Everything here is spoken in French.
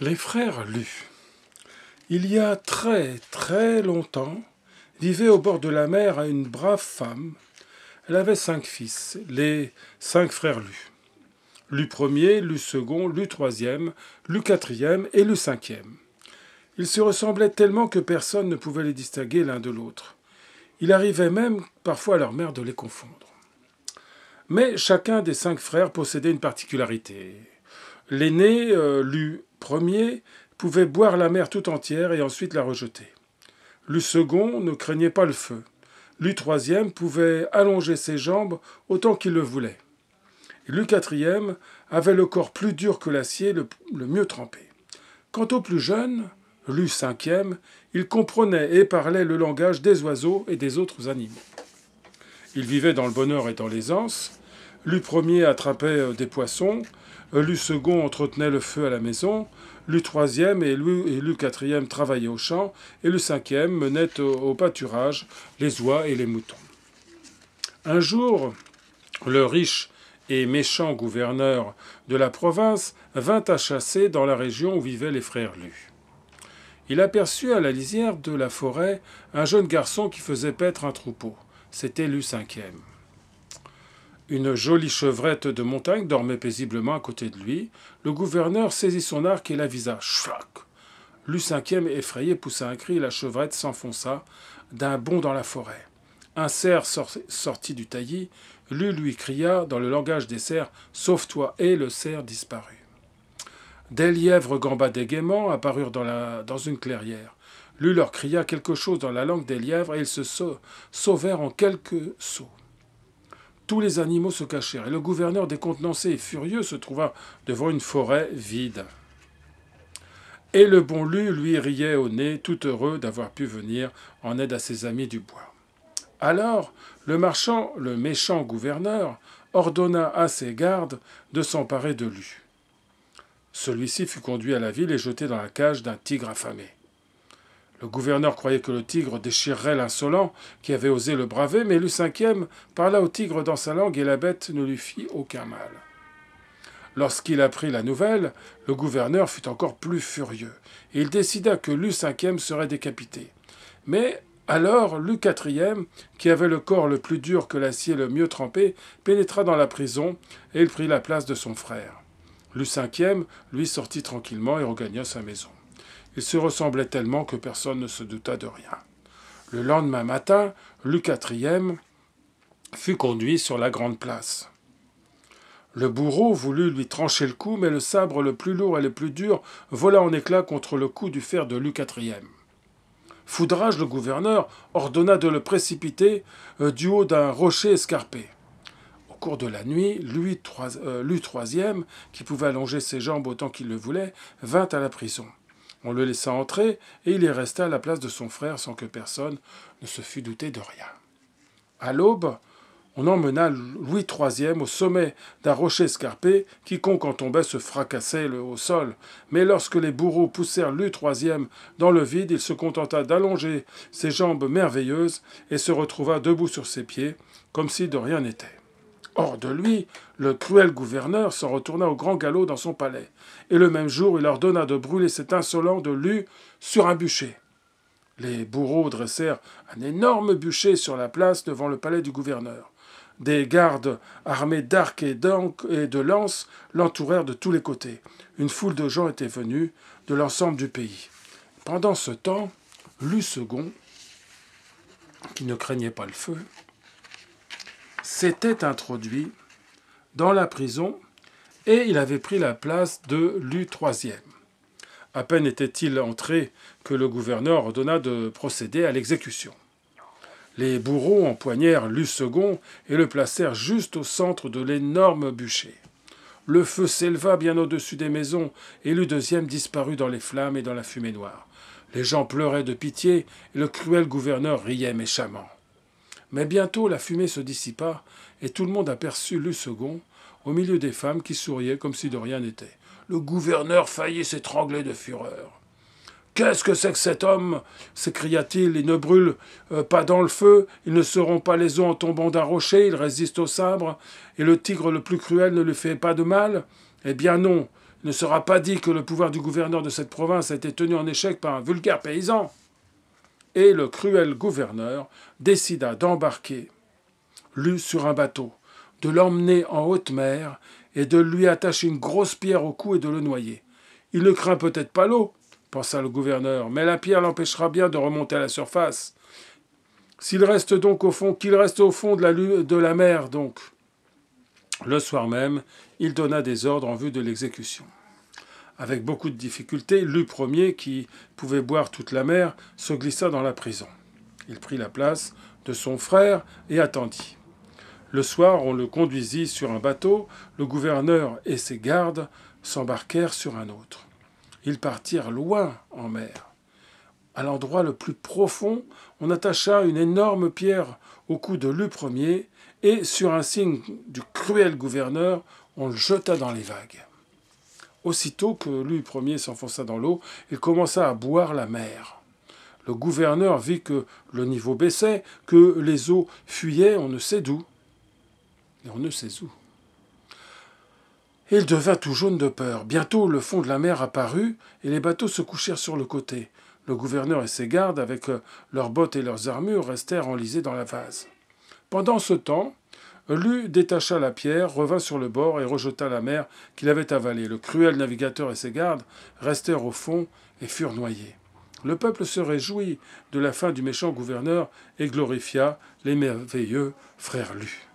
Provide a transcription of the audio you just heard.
Les frères Lus. il y a très très longtemps, vivait au bord de la mer une brave femme. Elle avait cinq fils, les cinq frères Lus. Lu premier, Lu second, Lus troisième, Lu quatrième et Lus cinquième. Ils se ressemblaient tellement que personne ne pouvait les distinguer l'un de l'autre. Il arrivait même parfois à leur mère de les confondre. Mais chacun des cinq frères possédait une particularité. L'aîné, euh, premier pouvait boire la mer tout entière et ensuite la rejeter. Le second ne craignait pas le feu. Le troisième pouvait allonger ses jambes autant qu'il le voulait. le quatrième avait le corps plus dur que l'acier, le, le, mieux trempé. Quant au plus jeune, le cinquième, il comprenait et parlait le langage des oiseaux et des autres animaux. Il vivait dans le bonheur et dans l'aisance, lui premier attrapait euh, des poissons, euh, lui second entretenait le feu à la maison, lui troisième et lui, et quatrième travaillaient au champ, et le cinquième menait au, pâturage les oies et les moutons. Un jour, le riche et méchant gouverneur de la province vint à chasser dans la région où vivaient les frères Lu. Il aperçut à la lisière de la forêt un jeune garçon qui faisait paître un troupeau. C'était Lu cinquième. Une jolie chevrette de montagne dormait paisiblement à côté de lui. Le gouverneur saisit son arc et l'avisa. Chouac Lu cinquième, effrayé, poussa un cri et la chevrette s'enfonça d'un bond dans la forêt. Un cerf sortit du taillis. Lu lui cria, dans le langage des cerfs, Sauve-toi Et le cerf disparut. Des lièvres gambadaient gaiement, apparurent dans, dans une clairière. Lu leur cria quelque chose dans la langue des lièvres et ils se sauvèrent en quelques sauts tous les animaux se cachèrent, et le gouverneur décontenancé et furieux se trouva devant une forêt vide. Et le bon Lu lui riait au nez, tout heureux d'avoir pu venir en aide à ses amis du bois. Alors, le marchand, le méchant gouverneur, ordonna à ses gardes de s'emparer de Lu. Celui-ci fut conduit à la ville et jeté dans la cage d'un tigre affamé. Le gouverneur croyait que le tigre déchirerait l'insolent qui avait osé le braver, mais 5 cinquième parla au tigre dans sa langue et la bête ne lui fit aucun mal. Lorsqu'il apprit la nouvelle, le gouverneur fut encore plus furieux, et il décida que 5 cinquième serait décapité. Mais alors Lu quatrième, qui avait le corps le plus dur que l'acier le mieux trempé, pénétra dans la prison, et il prit la place de son frère. 5 cinquième lui, sortit tranquillement et regagna sa maison. Ils se ressemblaient tellement que personne ne se douta de rien. Le lendemain matin, 4 IV fut conduit sur la grande place. Le bourreau voulut lui trancher le cou, mais le sabre le plus lourd et le plus dur vola en éclats contre le cou du fer de 4 IV. Foudrage, le gouverneur, ordonna de le précipiter euh, du haut d'un rocher escarpé. Au cours de la nuit, lui 3 euh, qui pouvait allonger ses jambes autant qu'il le voulait, vint à la prison. On le laissa entrer, et il y resta à la place de son frère sans que personne ne se fût douté de rien. À l'aube, on emmena Louis III au sommet d'un rocher escarpé, quiconque en tombait se fracassait le, au sol. Mais lorsque les bourreaux poussèrent Louis III dans le vide, il se contenta d'allonger ses jambes merveilleuses et se retrouva debout sur ses pieds, comme si de rien n'était. Hors de lui, le cruel gouverneur s'en retourna au grand galop dans son palais, et le même jour il ordonna de brûler cet insolent de Lu sur un bûcher. Les bourreaux dressèrent un énorme bûcher sur la place devant le palais du gouverneur. Des gardes armés d'arcs et de lances l'entourèrent de tous les côtés. Une foule de gens était venue de l'ensemble du pays. Pendant ce temps, Lu Second, qui ne craignait pas le feu, s'était introduit dans la prison et il avait pris la place de Lu III. À peine était-il entré que le gouverneur ordonna de procéder à l'exécution. Les bourreaux empoignèrent lu II et le placèrent juste au centre de l'énorme bûcher. Le feu s'éleva bien au-dessus des maisons et Lu II disparut dans les flammes et dans la fumée noire. Les gens pleuraient de pitié et le cruel gouverneur riait méchamment. Mais bientôt la fumée se dissipa, et tout le monde aperçut Lucegon, au milieu des femmes qui souriaient comme si de rien n'était. Le gouverneur faillit s'étrangler de fureur. Qu'est-ce que c'est que cet homme s'écria-t-il. Il ne brûle euh, pas dans le feu, Il ne seront pas les os en tombant d'un rocher, il résiste au sabre, et le tigre le plus cruel ne lui fait pas de mal Eh bien non, il ne sera pas dit que le pouvoir du gouverneur de cette province a été tenu en échec par un vulgaire paysan et le cruel gouverneur décida d'embarquer Lu sur un bateau, de l'emmener en haute mer et de lui attacher une grosse pierre au cou et de le noyer. Il ne craint peut-être pas l'eau, pensa le gouverneur, mais la pierre l'empêchera bien de remonter à la surface. S'il reste donc au fond, qu'il reste au fond de la, de la mer donc. Le soir même, il donna des ordres en vue de l'exécution avec beaucoup de difficultés, le premier, qui pouvait boire toute la mer, se glissa dans la prison. Il prit la place de son frère et attendit. Le soir, on le conduisit sur un bateau, le gouverneur et ses gardes s'embarquèrent sur un autre. Ils partirent loin en mer. À l'endroit le plus profond, on attacha une énorme pierre au cou de Lu premier, et, sur un signe du cruel gouverneur, on le jeta dans les vagues. Aussitôt que lui premier s'enfonça dans l'eau, il commença à boire la mer. Le gouverneur vit que le niveau baissait, que les eaux fuyaient on ne sait d'où. Et on ne sait où. Il devint tout jaune de peur. Bientôt le fond de la mer apparut, et les bateaux se couchèrent sur le côté. Le gouverneur et ses gardes, avec leurs bottes et leurs armures, restèrent enlisés dans la vase. Pendant ce temps, Lu détacha la pierre, revint sur le bord et rejeta la mer qu'il avait avalée. Le cruel navigateur et ses gardes restèrent au fond et furent noyés. Le peuple se réjouit de la fin du méchant gouverneur et glorifia les merveilleux frères Lu.